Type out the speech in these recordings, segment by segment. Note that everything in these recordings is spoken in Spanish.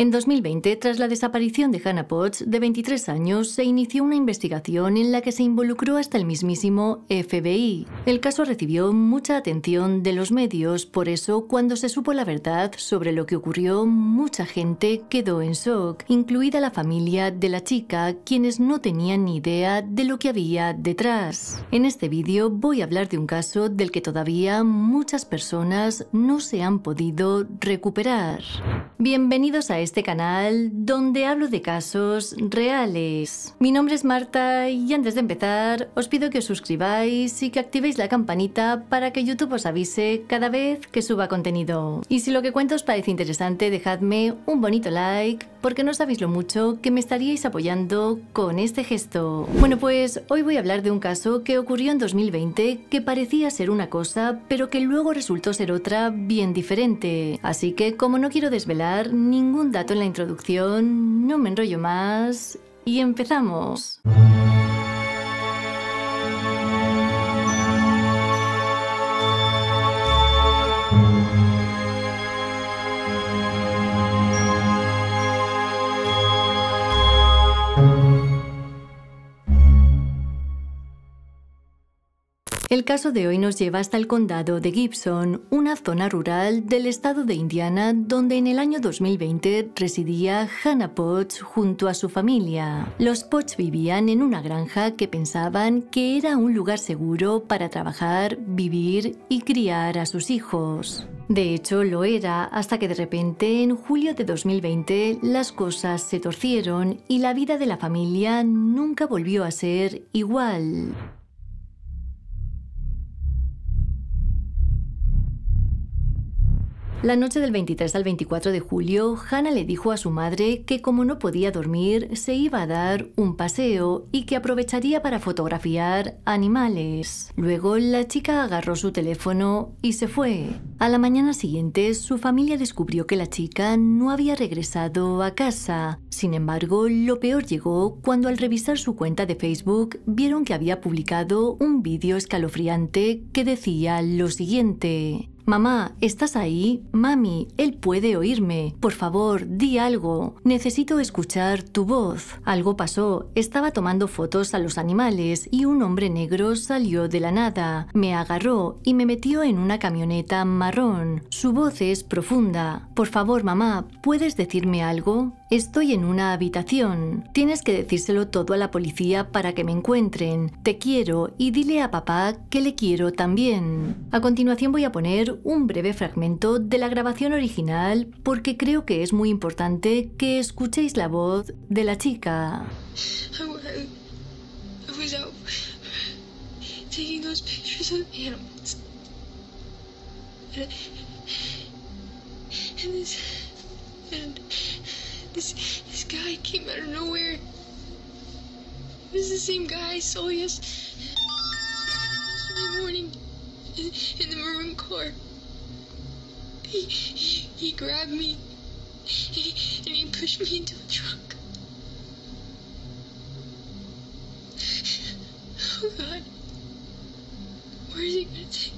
En 2020, tras la desaparición de Hannah Potts, de 23 años, se inició una investigación en la que se involucró hasta el mismísimo FBI. El caso recibió mucha atención de los medios, por eso cuando se supo la verdad sobre lo que ocurrió, mucha gente quedó en shock, incluida la familia de la chica, quienes no tenían ni idea de lo que había detrás. En este vídeo voy a hablar de un caso del que todavía muchas personas no se han podido recuperar. Bienvenidos a este canal donde hablo de casos reales. Mi nombre es Marta y antes de empezar os pido que os suscribáis y que activéis la campanita para que YouTube os avise cada vez que suba contenido. Y si lo que cuento os parece interesante dejadme un bonito like porque no sabéis lo mucho que me estaríais apoyando con este gesto. Bueno pues hoy voy a hablar de un caso que ocurrió en 2020 que parecía ser una cosa pero que luego resultó ser otra bien diferente. Así que como no quiero desvelar ningún dato en la introducción, no me enrollo más y empezamos. El caso de hoy nos lleva hasta el condado de Gibson, una zona rural del estado de Indiana donde en el año 2020 residía Hannah Potts junto a su familia. Los Potts vivían en una granja que pensaban que era un lugar seguro para trabajar, vivir y criar a sus hijos. De hecho, lo era hasta que de repente, en julio de 2020, las cosas se torcieron y la vida de la familia nunca volvió a ser igual. La noche del 23 al 24 de julio, Hannah le dijo a su madre que como no podía dormir, se iba a dar un paseo y que aprovecharía para fotografiar animales. Luego la chica agarró su teléfono y se fue. A la mañana siguiente, su familia descubrió que la chica no había regresado a casa. Sin embargo, lo peor llegó cuando al revisar su cuenta de Facebook vieron que había publicado un vídeo escalofriante que decía lo siguiente. Mamá, ¿estás ahí? Mami, él puede oírme. Por favor, di algo. Necesito escuchar tu voz. Algo pasó. Estaba tomando fotos a los animales y un hombre negro salió de la nada. Me agarró y me metió en una camioneta marrón. Su voz es profunda. Por favor, mamá, ¿puedes decirme algo? Estoy en una habitación. Tienes que decírselo todo a la policía para que me encuentren. Te quiero y dile a papá que le quiero también. A continuación voy a poner un breve fragmento de la grabación original porque creo que es muy importante que escuchéis la voz de la chica. This, this guy came out of nowhere. This is the same guy I saw yes, yesterday morning in, in the maroon car. He, he, he grabbed me he, and he pushed me into a truck. Oh God, where is he gonna take?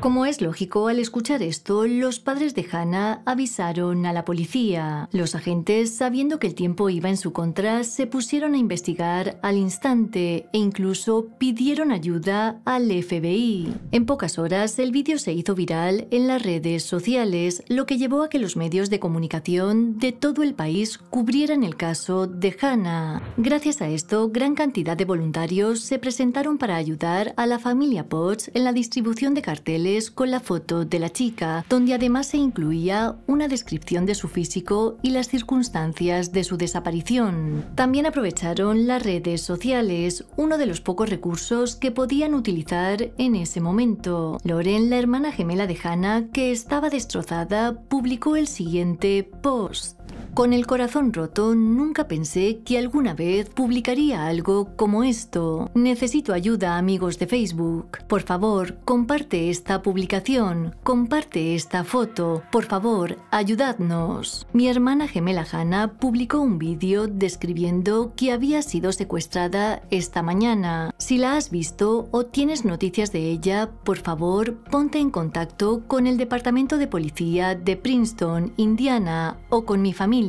Como es lógico, al escuchar esto, los padres de Hannah avisaron a la policía. Los agentes, sabiendo que el tiempo iba en su contra, se pusieron a investigar al instante e incluso pidieron ayuda al FBI. En pocas horas, el vídeo se hizo viral en las redes sociales, lo que llevó a que los medios de comunicación de todo el país cubrieran el caso de Hannah. Gracias a esto, gran cantidad de voluntarios se presentaron para ayudar a la familia Potts en la distribución de carteles con la foto de la chica, donde además se incluía una descripción de su físico y las circunstancias de su desaparición. También aprovecharon las redes sociales, uno de los pocos recursos que podían utilizar en ese momento. Loren, la hermana gemela de Hannah, que estaba destrozada, publicó el siguiente post. Con el corazón roto, nunca pensé que alguna vez publicaría algo como esto. Necesito ayuda, amigos de Facebook. Por favor, comparte esta publicación, comparte esta foto. Por favor, ayudadnos. Mi hermana gemela Hannah publicó un vídeo describiendo que había sido secuestrada esta mañana. Si la has visto o tienes noticias de ella, por favor, ponte en contacto con el Departamento de Policía de Princeton, Indiana, o con mi familia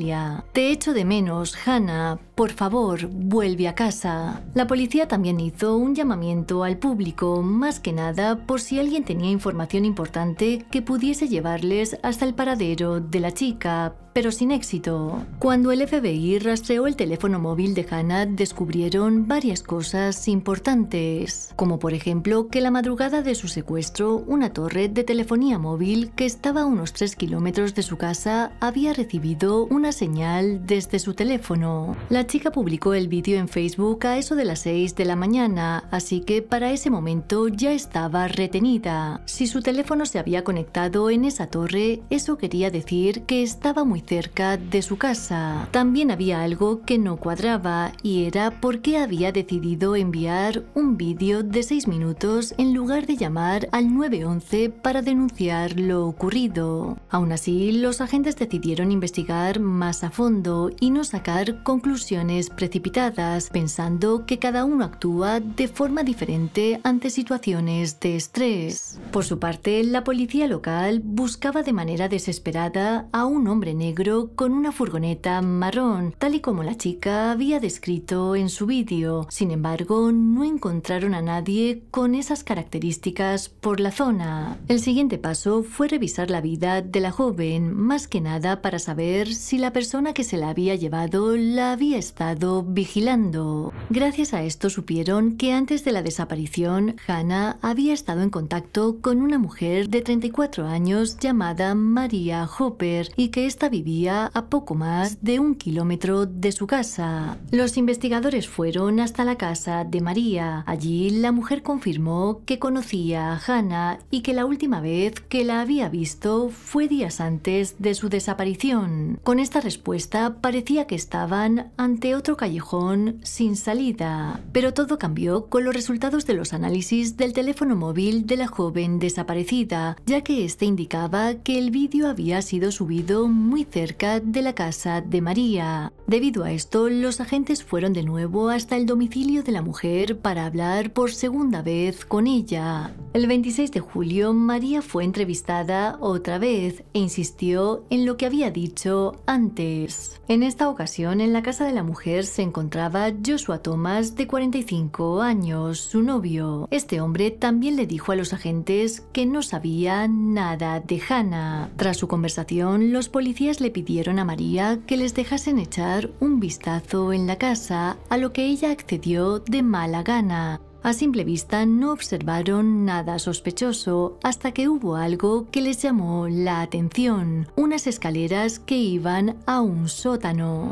te echo de menos, Hannah, por favor, vuelve a casa. La policía también hizo un llamamiento al público, más que nada por si alguien tenía información importante que pudiese llevarles hasta el paradero de la chica, pero sin éxito. Cuando el FBI rastreó el teléfono móvil de Hannah, descubrieron varias cosas importantes, como por ejemplo que la madrugada de su secuestro, una torre de telefonía móvil que estaba a unos 3 kilómetros de su casa había recibido una señal desde su teléfono. La chica publicó el vídeo en Facebook a eso de las 6 de la mañana, así que para ese momento ya estaba retenida. Si su teléfono se había conectado en esa torre, eso quería decir que estaba muy cerca de su casa. También había algo que no cuadraba y era por qué había decidido enviar un vídeo de 6 minutos en lugar de llamar al 911 para denunciar lo ocurrido. Aún así, los agentes decidieron investigar más a fondo y no sacar conclusiones precipitadas, pensando que cada uno actúa de forma diferente ante situaciones de estrés. Por su parte, la policía local buscaba de manera desesperada a un hombre negro con una furgoneta marrón, tal y como la chica había descrito en su vídeo. Sin embargo, no encontraron a nadie con esas características por la zona. El siguiente paso fue revisar la vida de la joven, más que nada para saber si la persona que se la había llevado la había estado vigilando. Gracias a esto supieron que antes de la desaparición, Hannah había estado en contacto con una mujer de 34 años llamada María Hopper y que ésta vivía a poco más de un kilómetro de su casa. Los investigadores fueron hasta la casa de María. Allí la mujer confirmó que conocía a Hannah y que la última vez que la había visto fue días antes de su desaparición. Con esta respuesta parecía que estaban ante ante otro callejón sin salida. Pero todo cambió con los resultados de los análisis del teléfono móvil de la joven desaparecida, ya que este indicaba que el vídeo había sido subido muy cerca de la casa de María. Debido a esto, los agentes fueron de nuevo hasta el domicilio de la mujer para hablar por segunda vez con ella. El 26 de julio, María fue entrevistada otra vez e insistió en lo que había dicho antes. En esta ocasión, en la casa de la mujer se encontraba Joshua Thomas, de 45 años, su novio. Este hombre también le dijo a los agentes que no sabía nada de Hannah. Tras su conversación, los policías le pidieron a María que les dejasen echar un vistazo en la casa, a lo que ella accedió de mala gana. A simple vista no observaron nada sospechoso hasta que hubo algo que les llamó la atención, unas escaleras que iban a un sótano.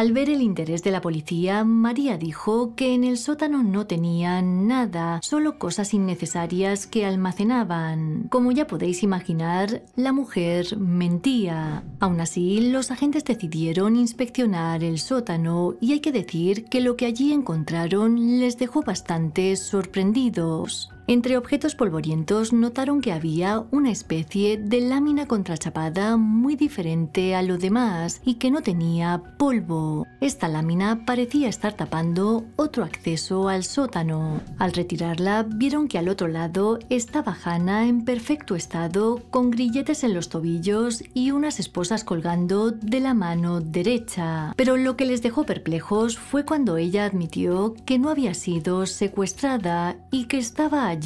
Al ver el interés de la policía, María dijo que en el sótano no tenían nada, solo cosas innecesarias que almacenaban. Como ya podéis imaginar, la mujer mentía. Aún así, los agentes decidieron inspeccionar el sótano y hay que decir que lo que allí encontraron les dejó bastante sorprendidos. Entre objetos polvorientos notaron que había una especie de lámina contrachapada muy diferente a lo demás y que no tenía polvo. Esta lámina parecía estar tapando otro acceso al sótano. Al retirarla, vieron que al otro lado estaba Hannah en perfecto estado, con grilletes en los tobillos y unas esposas colgando de la mano derecha. Pero lo que les dejó perplejos fue cuando ella admitió que no había sido secuestrada y que estaba allí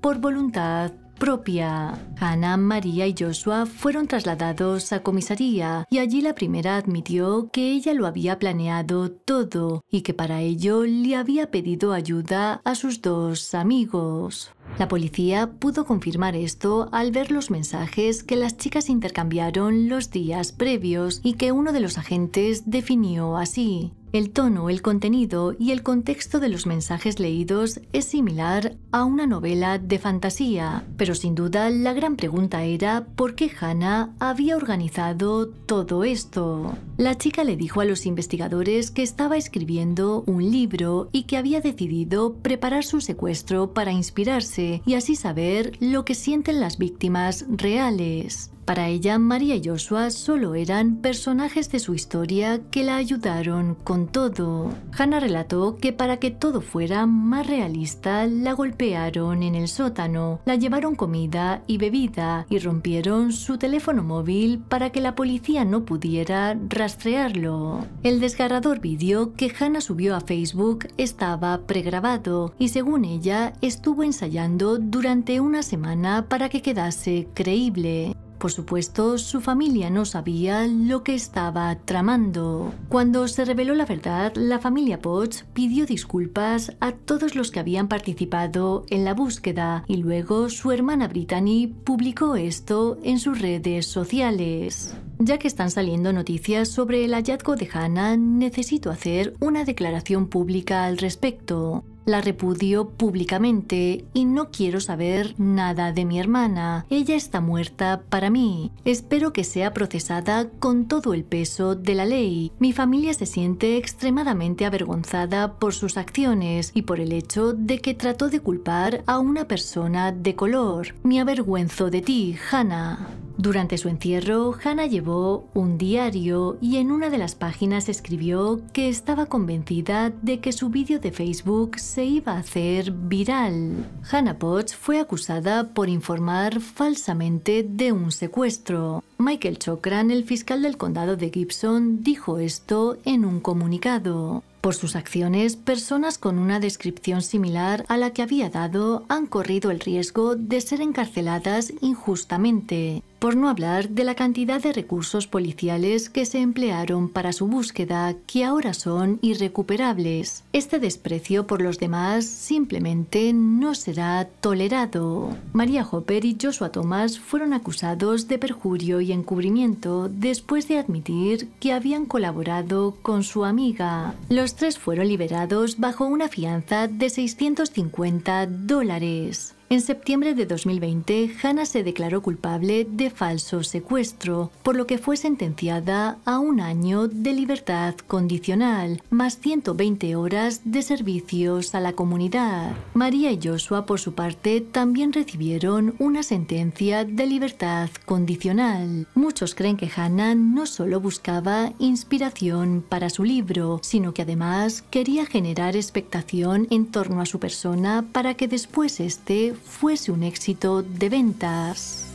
por voluntad propia. Ana, María y Joshua fueron trasladados a comisaría y allí la primera admitió que ella lo había planeado todo y que para ello le había pedido ayuda a sus dos amigos. La policía pudo confirmar esto al ver los mensajes que las chicas intercambiaron los días previos y que uno de los agentes definió así. El tono, el contenido y el contexto de los mensajes leídos es similar a una novela de fantasía, pero sin duda la gran pregunta era por qué Hannah había organizado todo esto. La chica le dijo a los investigadores que estaba escribiendo un libro y que había decidido preparar su secuestro para inspirarse y así saber lo que sienten las víctimas reales. Para ella, María y Joshua solo eran personajes de su historia que la ayudaron con todo. Hannah relató que para que todo fuera más realista, la golpearon en el sótano, la llevaron comida y bebida y rompieron su teléfono móvil para que la policía no pudiera rastrearlo. El desgarrador vídeo que Hannah subió a Facebook estaba pregrabado y según ella estuvo ensayando durante una semana para que quedase creíble. Por supuesto, su familia no sabía lo que estaba tramando. Cuando se reveló la verdad, la familia Potts pidió disculpas a todos los que habían participado en la búsqueda y luego su hermana Brittany publicó esto en sus redes sociales. Ya que están saliendo noticias sobre el hallazgo de Hannah, necesito hacer una declaración pública al respecto. La repudio públicamente y no quiero saber nada de mi hermana. Ella está muerta para mí. Espero que sea procesada con todo el peso de la ley. Mi familia se siente extremadamente avergonzada por sus acciones y por el hecho de que trató de culpar a una persona de color. Me avergüenzo de ti, Hannah. Durante su encierro, Hannah llevó un diario y en una de las páginas escribió que estaba convencida de que su vídeo de Facebook se iba a hacer viral. Hannah Potts fue acusada por informar falsamente de un secuestro. Michael Chokran, el fiscal del condado de Gibson, dijo esto en un comunicado. Por sus acciones, personas con una descripción similar a la que había dado han corrido el riesgo de ser encarceladas injustamente, por no hablar de la cantidad de recursos policiales que se emplearon para su búsqueda, que ahora son irrecuperables. Este desprecio por los demás simplemente no será tolerado. María Hopper y Joshua Thomas fueron acusados de perjurio y encubrimiento después de admitir que habían colaborado con su amiga. Los tres fueron liberados bajo una fianza de 650 dólares. En septiembre de 2020, Hannah se declaró culpable de falso secuestro, por lo que fue sentenciada a un año de libertad condicional, más 120 horas de servicios a la comunidad. María y Joshua, por su parte, también recibieron una sentencia de libertad condicional. Muchos creen que Hannah no solo buscaba inspiración para su libro, sino que además quería generar expectación en torno a su persona para que después este fuese un éxito de ventas.